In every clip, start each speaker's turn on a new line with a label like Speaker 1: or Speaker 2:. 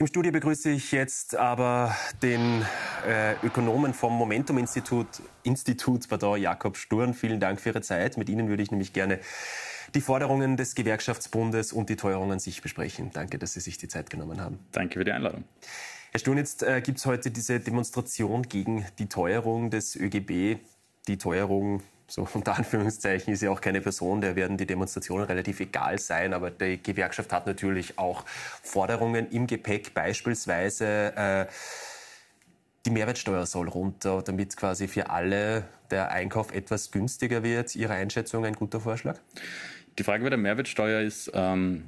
Speaker 1: Im Studio begrüße ich jetzt aber den äh, Ökonomen vom Momentum Institut, Institut pardon, Jakob Sturn. Vielen Dank für Ihre Zeit. Mit Ihnen würde ich nämlich gerne die Forderungen des Gewerkschaftsbundes und die Teuerung an sich besprechen. Danke, dass Sie sich die Zeit genommen haben. Danke für die Einladung. Herr Sturn, jetzt äh, gibt es heute diese Demonstration gegen die Teuerung des ÖGB. Die Teuerung so unter Anführungszeichen ist ja auch keine Person, der werden die Demonstrationen relativ egal sein, aber die Gewerkschaft hat natürlich auch Forderungen im Gepäck, beispielsweise äh, die Mehrwertsteuer soll runter, damit quasi für alle der Einkauf etwas günstiger wird. Ihre Einschätzung ein guter Vorschlag? Die Frage bei der Mehrwertsteuer ist, ähm,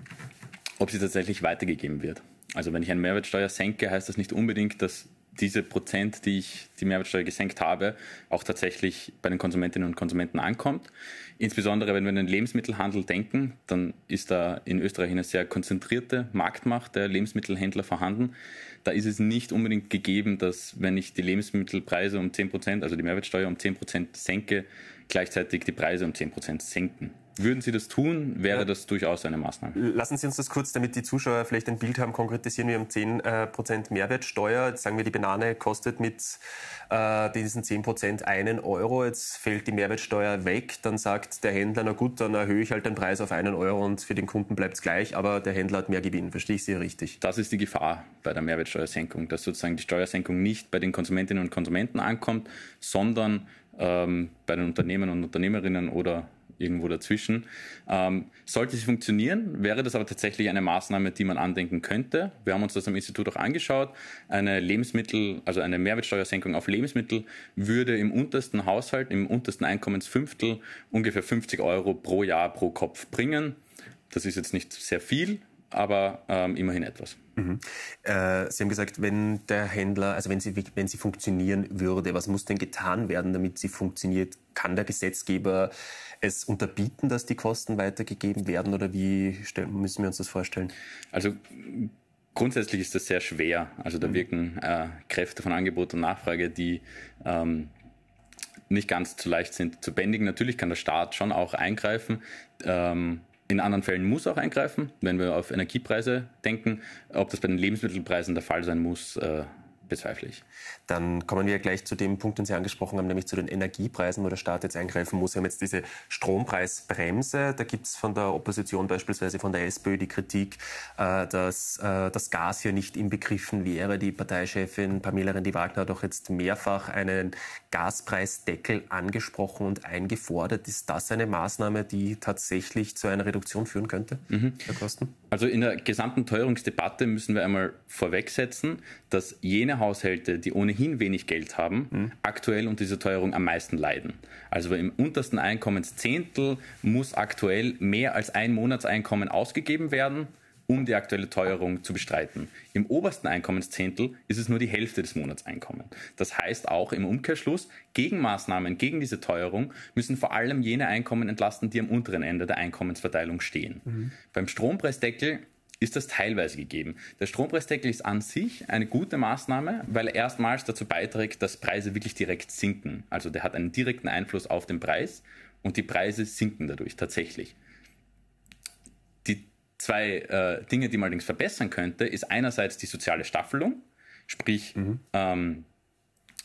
Speaker 1: ob sie tatsächlich weitergegeben wird.
Speaker 2: Also wenn ich eine Mehrwertsteuer senke, heißt das nicht unbedingt, dass diese Prozent, die ich die Mehrwertsteuer gesenkt habe, auch tatsächlich bei den Konsumentinnen und Konsumenten ankommt. Insbesondere wenn wir an den Lebensmittelhandel denken, dann ist da in Österreich eine sehr konzentrierte Marktmacht der Lebensmittelhändler vorhanden. Da ist es nicht unbedingt gegeben, dass wenn ich die Lebensmittelpreise um 10 Prozent, also die Mehrwertsteuer um 10 Prozent senke, gleichzeitig die Preise um 10 Prozent senken. Würden Sie das tun, wäre ja. das durchaus eine Maßnahme.
Speaker 1: Lassen Sie uns das kurz, damit die Zuschauer vielleicht ein Bild haben, konkretisieren. Wir haben äh, 10% Mehrwertsteuer. Jetzt sagen wir, die Banane kostet mit äh, diesen 10% einen Euro. Jetzt fällt die Mehrwertsteuer weg. Dann sagt der Händler, na gut, dann erhöhe ich halt den Preis auf einen Euro und für den Kunden bleibt es gleich, aber der Händler hat mehr Gewinn. Verstehe ich Sie richtig? Das ist die
Speaker 2: Gefahr bei der Mehrwertsteuersenkung, dass sozusagen die Steuersenkung nicht bei den Konsumentinnen und Konsumenten ankommt, sondern ähm, bei den Unternehmen und Unternehmerinnen oder irgendwo dazwischen. Ähm, sollte sie funktionieren, wäre das aber tatsächlich eine Maßnahme, die man andenken könnte. Wir haben uns das am Institut auch angeschaut. Eine Lebensmittel, also eine Mehrwertsteuersenkung auf Lebensmittel würde im untersten Haushalt, im untersten Einkommensfünftel ungefähr 50 Euro pro Jahr pro
Speaker 1: Kopf bringen. Das ist jetzt nicht sehr viel, aber ähm, immerhin etwas. Mhm. Äh, Sie haben gesagt, wenn der Händler, also wenn sie, wenn sie funktionieren würde, was muss denn getan werden, damit sie funktioniert? Kann der Gesetzgeber es unterbieten, dass die Kosten weitergegeben werden oder wie müssen wir uns das vorstellen? Also
Speaker 2: grundsätzlich ist das sehr schwer. Also da mhm. wirken äh, Kräfte von Angebot und Nachfrage, die ähm, nicht ganz zu leicht sind zu bändigen. Natürlich kann der Staat schon auch eingreifen. Ähm, in anderen Fällen muss auch eingreifen, wenn wir auf Energiepreise denken. Ob das bei den
Speaker 1: Lebensmittelpreisen der Fall sein muss, äh, Bezweifle ich. Dann kommen wir gleich zu dem Punkt, den Sie angesprochen haben, nämlich zu den Energiepreisen, wo der Staat jetzt eingreifen muss. Wir haben jetzt diese Strompreisbremse. Da gibt es von der Opposition, beispielsweise von der SPÖ, die Kritik, äh, dass äh, das Gas hier nicht inbegriffen wäre. Die Parteichefin Pamela Rendi-Wagner hat auch jetzt mehrfach einen Gaspreisdeckel angesprochen und eingefordert. Ist das eine Maßnahme, die tatsächlich zu einer Reduktion führen könnte mhm. der Kosten? Also in der gesamten Teuerungsdebatte müssen wir
Speaker 2: einmal vorwegsetzen, dass jene Haushalte, die ohnehin wenig Geld haben, mhm. aktuell unter dieser Teuerung am meisten leiden. Also im untersten Einkommenszehntel muss aktuell mehr als ein Monatseinkommen ausgegeben werden, um die aktuelle Teuerung zu bestreiten. Im obersten Einkommenszehntel ist es nur die Hälfte des Monatseinkommens. Das heißt auch im Umkehrschluss, Gegenmaßnahmen gegen diese Teuerung müssen vor allem jene Einkommen entlasten, die am unteren Ende der Einkommensverteilung stehen. Mhm. Beim Strompreisdeckel ist das teilweise gegeben. Der Strompreisdeckel ist an sich eine gute Maßnahme, weil er erstmals dazu beiträgt, dass Preise wirklich direkt sinken. Also der hat einen direkten Einfluss auf den Preis und die Preise sinken dadurch tatsächlich. Die zwei äh, Dinge, die man allerdings verbessern könnte, ist einerseits die soziale Staffelung, sprich mhm. ähm,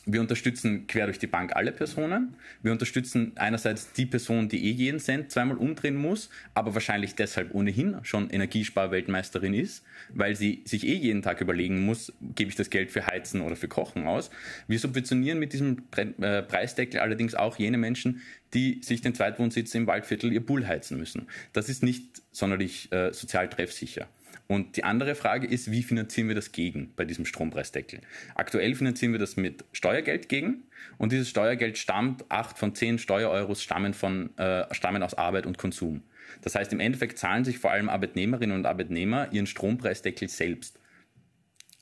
Speaker 2: wir unterstützen quer durch die Bank alle Personen. Wir unterstützen einerseits die Person, die eh jeden Cent zweimal umdrehen muss, aber wahrscheinlich deshalb ohnehin schon Energiesparweltmeisterin ist, weil sie sich eh jeden Tag überlegen muss, gebe ich das Geld für Heizen oder für Kochen aus. Wir subventionieren mit diesem äh, Preisdeckel allerdings auch jene Menschen, die sich den Zweitwohnsitz im Waldviertel ihr Pool heizen müssen. Das ist nicht sonderlich äh, sozial treffsicher. Und die andere Frage ist, wie finanzieren wir das gegen bei diesem Strompreisdeckel? Aktuell finanzieren wir das mit Steuergeld gegen und dieses Steuergeld stammt, acht von zehn Steuereuros stammen, von, äh, stammen aus Arbeit und Konsum. Das heißt, im Endeffekt zahlen sich vor allem Arbeitnehmerinnen und Arbeitnehmer ihren Strompreisdeckel selbst.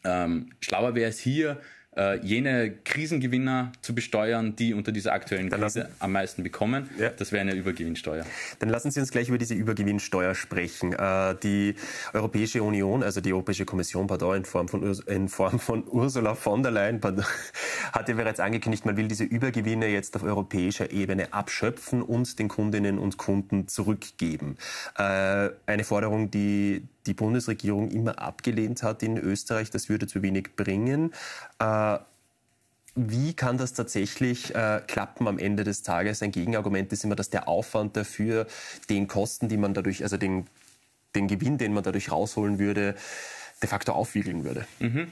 Speaker 2: Ähm, schlauer wäre es hier, äh, jene Krisengewinner zu besteuern,
Speaker 1: die unter dieser aktuellen Krise lassen. am meisten bekommen. Ja. Das wäre eine Übergewinnsteuer. Dann lassen Sie uns gleich über diese Übergewinnsteuer sprechen. Äh, die Europäische Union, also die Europäische Kommission, pardon, in Form von, in Form von Ursula von der Leyen, pardon, hat ja bereits angekündigt, man will diese Übergewinne jetzt auf europäischer Ebene abschöpfen und den Kundinnen und Kunden zurückgeben. Äh, eine Forderung, die die Bundesregierung immer abgelehnt hat in Österreich, das würde zu wenig bringen. Äh, wie kann das tatsächlich äh, klappen am Ende des Tages? Ein Gegenargument ist immer, dass der Aufwand dafür, den Kosten, die man dadurch, also den, den Gewinn, den man dadurch rausholen würde, de facto aufwiegeln würde. Mhm.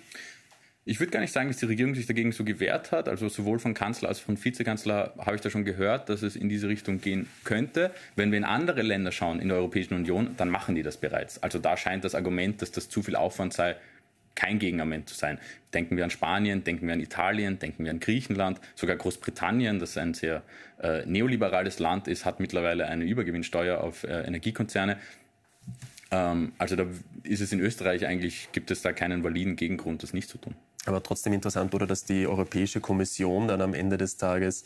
Speaker 1: Ich würde gar nicht sagen, dass die Regierung sich dagegen so gewehrt hat. Also sowohl von Kanzler als
Speaker 2: auch von Vizekanzler habe ich da schon gehört, dass es in diese Richtung gehen könnte. Wenn wir in andere Länder schauen in der Europäischen Union, dann machen die das bereits. Also da scheint das Argument, dass das zu viel Aufwand sei, kein Gegenargument zu sein. Denken wir an Spanien, denken wir an Italien, denken wir an Griechenland, sogar Großbritannien, das ein sehr äh, neoliberales Land ist, hat mittlerweile eine Übergewinnsteuer auf äh, Energiekonzerne. Ähm, also da ist es in Österreich eigentlich, gibt es da keinen
Speaker 1: validen Gegengrund, das nicht zu tun. Aber trotzdem interessant, wurde, dass die Europäische Kommission dann am Ende des Tages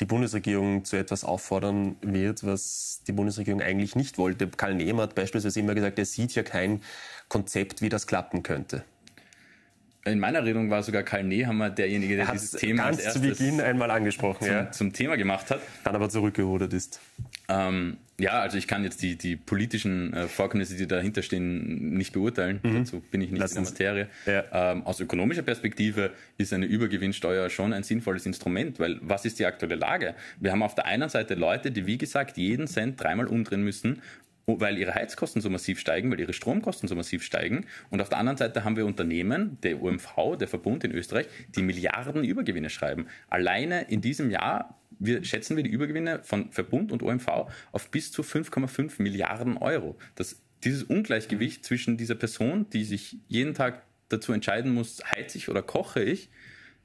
Speaker 1: die Bundesregierung zu etwas auffordern wird, was die Bundesregierung eigentlich nicht wollte. Karl Nehmer hat beispielsweise immer gesagt, er sieht ja kein Konzept, wie das klappen könnte. In meiner Redung war sogar Karl Nehammer derjenige, der dieses Thema ganz als erstes zu Beginn einmal
Speaker 2: angesprochen, zum, ja. zum Thema gemacht hat. Dann aber zurückgerudert ist. Ähm, ja, also ich kann jetzt die, die politischen äh, Vorkommnisse, die dahinter stehen, nicht beurteilen. Mhm. Dazu bin ich nicht Lass in der Materie. Ja. Ähm, aus ökonomischer Perspektive ist eine Übergewinnsteuer schon ein sinnvolles Instrument, weil was ist die aktuelle Lage? Wir haben auf der einen Seite Leute, die wie gesagt jeden Cent dreimal umdrehen müssen, Oh, weil ihre Heizkosten so massiv steigen, weil ihre Stromkosten so massiv steigen. Und auf der anderen Seite haben wir Unternehmen, der UMV, der Verbund in Österreich, die Milliarden Übergewinne schreiben. Alleine in diesem Jahr wir schätzen wir die Übergewinne von Verbund und OMV auf bis zu 5,5 Milliarden Euro. Das, dieses Ungleichgewicht mhm. zwischen dieser Person, die sich jeden Tag dazu entscheiden muss, heize ich oder koche ich,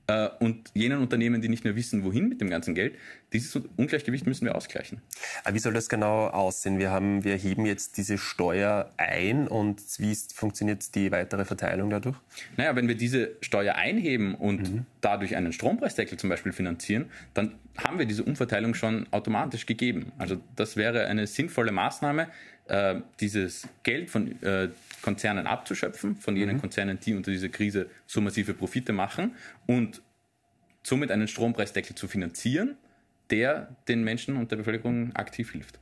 Speaker 2: äh, und jenen Unternehmen, die nicht mehr wissen, wohin
Speaker 1: mit dem ganzen Geld, dieses Ungleichgewicht müssen wir ausgleichen. Aber wie soll das genau aussehen? Wir, haben, wir heben jetzt diese Steuer ein und wie funktioniert die weitere Verteilung dadurch?
Speaker 2: Naja, wenn wir diese Steuer einheben und mhm. dadurch einen Strompreisdeckel zum Beispiel finanzieren, dann haben wir diese Umverteilung schon automatisch gegeben. Also das wäre eine sinnvolle Maßnahme, äh, dieses Geld von äh, Konzernen abzuschöpfen, von jenen mhm. Konzernen, die unter dieser Krise so massive Profite machen und somit einen Strompreisdeckel zu
Speaker 1: finanzieren, der den Menschen und der Bevölkerung aktiv hilft.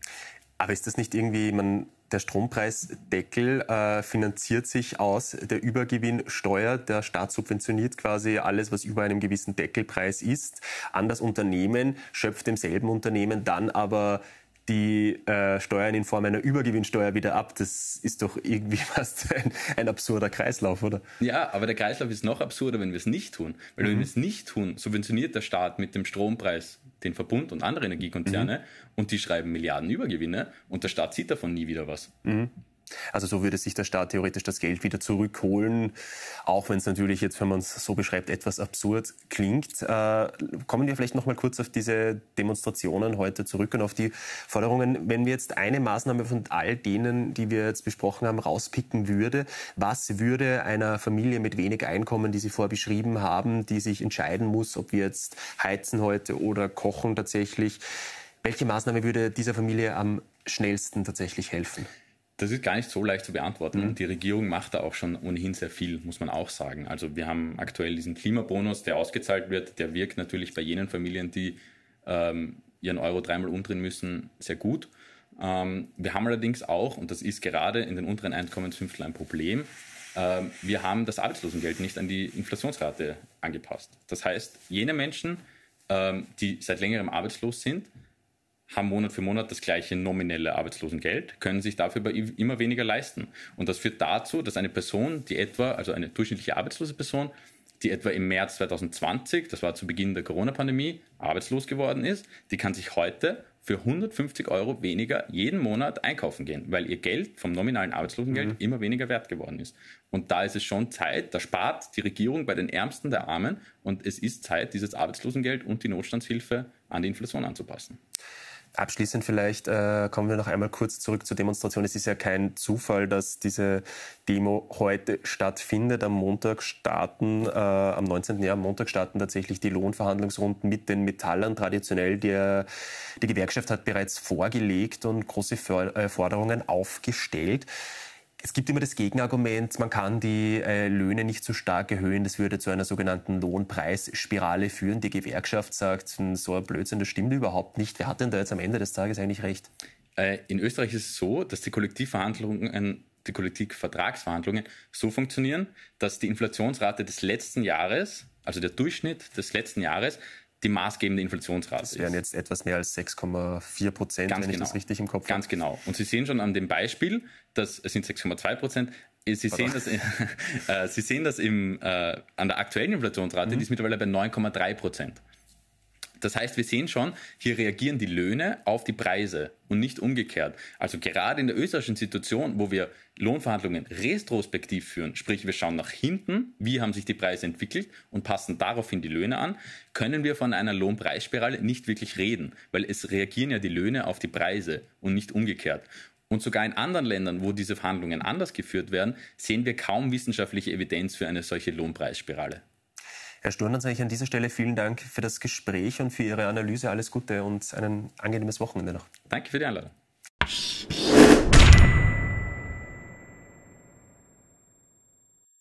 Speaker 1: Aber ist das nicht irgendwie, man, der Strompreisdeckel äh, finanziert sich aus der Übergewinnsteuer. Der Staat subventioniert quasi alles, was über einem gewissen Deckelpreis ist, an das Unternehmen, schöpft demselben Unternehmen dann aber die äh, Steuern in Form einer Übergewinnsteuer wieder ab. Das ist doch irgendwie fast ein, ein absurder Kreislauf, oder?
Speaker 2: Ja, aber der Kreislauf ist noch absurder, wenn wir es nicht tun. Weil mhm. wenn wir es nicht tun, subventioniert der Staat mit dem Strompreis den Verbund und andere Energiekonzerne mhm. und die schreiben Milliarden Übergewinne und der Staat sieht davon
Speaker 1: nie wieder was. Mhm. Also so würde sich der Staat theoretisch das Geld wieder zurückholen, auch wenn es natürlich jetzt, wenn man es so beschreibt, etwas absurd klingt. Äh, kommen wir vielleicht noch mal kurz auf diese Demonstrationen heute zurück und auf die Forderungen. Wenn wir jetzt eine Maßnahme von all denen, die wir jetzt besprochen haben, rauspicken würde, was würde einer Familie mit wenig Einkommen, die Sie vorbeschrieben haben, die sich entscheiden muss, ob wir jetzt heizen heute oder kochen tatsächlich, welche Maßnahme würde dieser Familie am schnellsten tatsächlich helfen? das ist gar nicht so leicht zu beantworten. Mhm. Die Regierung macht da auch schon ohnehin sehr viel, muss man
Speaker 2: auch sagen. Also wir haben aktuell diesen Klimabonus, der ausgezahlt wird, der wirkt natürlich bei jenen Familien, die ähm, ihren Euro dreimal umdrehen müssen, sehr gut. Ähm, wir haben allerdings auch, und das ist gerade in den unteren Einkommensfünftel ein Problem, ähm, wir haben das Arbeitslosengeld nicht an die Inflationsrate angepasst. Das heißt, jene Menschen, ähm, die seit längerem arbeitslos sind, haben Monat für Monat das gleiche nominelle Arbeitslosengeld, können sich dafür aber immer weniger leisten. Und das führt dazu, dass eine Person, die etwa, also eine durchschnittliche arbeitslose Person, die etwa im März 2020, das war zu Beginn der Corona-Pandemie, arbeitslos geworden ist, die kann sich heute für 150 Euro weniger jeden Monat einkaufen gehen, weil ihr Geld vom nominalen Arbeitslosengeld mhm. immer weniger wert geworden ist. Und da ist es schon Zeit, da spart die Regierung bei den Ärmsten der Armen und es ist Zeit, dieses Arbeitslosengeld und die Notstandshilfe
Speaker 1: an die Inflation anzupassen. Abschließend vielleicht äh, kommen wir noch einmal kurz zurück zur Demonstration. Es ist ja kein Zufall, dass diese Demo heute stattfindet. Am Montag starten, äh, am 19. Jahr, am Montag starten tatsächlich die Lohnverhandlungsrunden mit den Metallern. Traditionell, die, die Gewerkschaft hat bereits vorgelegt und große äh, Forderungen aufgestellt. Es gibt immer das Gegenargument, man kann die äh, Löhne nicht zu so stark erhöhen, das würde zu einer sogenannten Lohnpreisspirale führen. Die Gewerkschaft sagt, so ein Blödsinn, das stimmt überhaupt nicht. Wer hat denn da jetzt am Ende des Tages eigentlich recht? Äh, in Österreich ist es so,
Speaker 2: dass die Kollektivverhandlungen, die Kollektivvertragsverhandlungen so funktionieren, dass die Inflationsrate des letzten Jahres, also der Durchschnitt des letzten Jahres, die maßgebende Inflationsrate. Das wären jetzt etwas mehr als 6,4 Prozent, wenn genau. ich das genau. richtig im Kopf habe. Ganz genau. Und Sie sehen schon an dem Beispiel, das sind 6,2 Prozent. Äh, Sie sehen, das, äh, Sie sehen das im, äh, an der aktuellen Inflationsrate, mhm. die ist mittlerweile bei 9,3 Prozent. Das heißt, wir sehen schon, hier reagieren die Löhne auf die Preise und nicht umgekehrt. Also gerade in der österreichischen Situation, wo wir Lohnverhandlungen retrospektiv führen, sprich wir schauen nach hinten, wie haben sich die Preise entwickelt und passen daraufhin die Löhne an, können wir von einer Lohnpreisspirale nicht wirklich reden, weil es reagieren ja die Löhne auf die Preise und nicht umgekehrt. Und sogar in anderen Ländern, wo diese Verhandlungen anders geführt werden, sehen wir kaum wissenschaftliche Evidenz für eine
Speaker 1: solche Lohnpreisspirale. Herr Sturm, dann sage ich an dieser Stelle vielen Dank für das Gespräch und für Ihre Analyse. Alles Gute und ein angenehmes Wochenende noch. Danke für die Einladung.